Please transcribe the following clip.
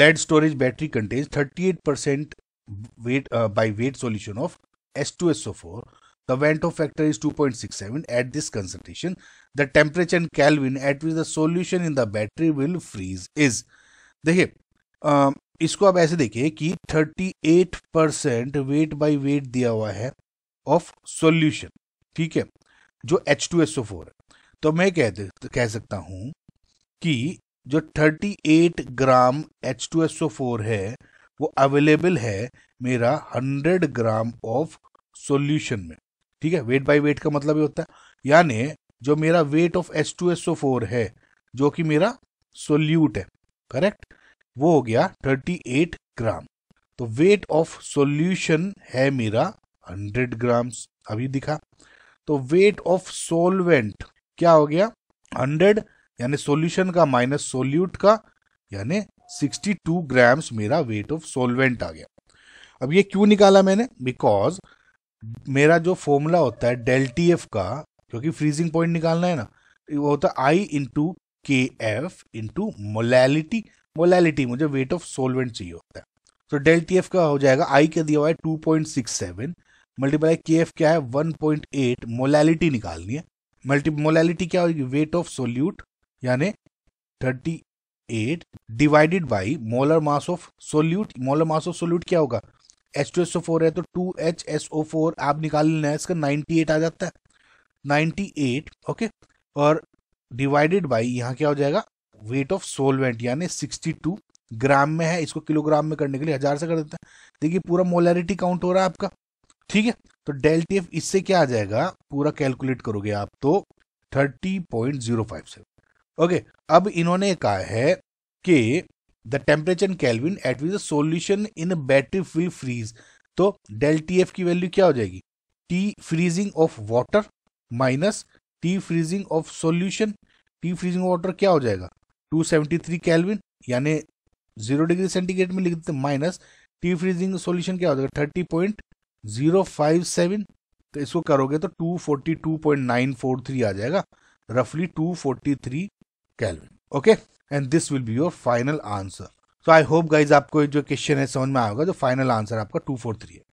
Lead storage battery thirty eight percent weight by weight solution of S two S O four the van't Hoff factor is two point six seven eight this concentration the temperature and kelvin at which the solution in the battery will freeze is देखिए um, इसको आप ऐसे देखिए कि eight percent weight by weight दिया हुआ है of solution ठीक है जो H two S O four है तो मैं कह, कह सकता हूं कि जो 38 gram H two S O four है वो अवेलेबल है मेरा 100 ग्राम ऑफ सॉल्यूशन में ठीक है वेट बाय वेट का मतलब ये होता है यानी जो मेरा weight of H two four है जो कि मेरा सोल्यूट है करेक्ट वो हो गया 38 ग्राम तो वेट ऑफ सॉल्यूशन है मेरा 100 ग्राम्स अभी दिखा तो वेट ऑफ सोलवेंट क्या हो गया यानी सोल्यूशन का माइनस सोल्यूट का यानी 62 ग्राम्स मेरा वेट ऑफ सोलवेंट आ गया अब ये क्यों निकाला मैंने बिकॉज मेरा जो फॉर्मूला होता है डेल टी एफ का क्योंकि फ्रीजिंग पॉइंट निकालना है ना वो होता है i into K F into molality molality मुझे वेट ऑफ सोलवेंट चाहिए होता है तो डेल टी एफ का हो जाएगा आई का दिया हुआ है two point six seven multiply K F क्या है वन पॉइंट एट मोलैलिटी निकालनी है मल्टी मोलैलिटी क्या होगी वेट ऑफ सोल्यूट यानी 38 divided by molar mass of solute molar mass of solute क्या होगा H two S O four है तो two H S O four आप निकाल लेना है इसका 98 आ जाता है 98 ओके okay? और डिवाइडेड बाई यहाँ क्या हो जाएगा वेट ऑफ सोलवेंट यानी 62 ग्राम में है इसको किलोग्राम में करने के लिए हजार से कर देते हैं देखिए पूरा मोलरिटी काउंट हो रहा है आपका ठीक है तो डेल टी एफ इससे क्या आ जाएगा पूरा कैलकुलेट करोगे आप तो thirty point zero five seven okay अब इन्होंने कहा है कि the temperature in kelvin at which the solution in battery will freeze तो डेल टी एफ की वैल्यू क्या हो जाएगी T freezing of water minus T freezing of solution T freezing water क्या हो जाएगा 273 कैलविन यानी जीरो डिग्री सेंटीग्रेड में लिख देते माइनस टी फ्रीजिंग सोल्यूशन क्या हो जाएगा thirty point zero five seven तो इसको करोगे तो two forty two point nine four three आ जाएगा रफली two forty three kelvin okay and this will be your final answer so I hope guys आपको जो क्वेश्चन है समझ में आएगा जो फाइनल आंसर आपका टू फोर थ्री है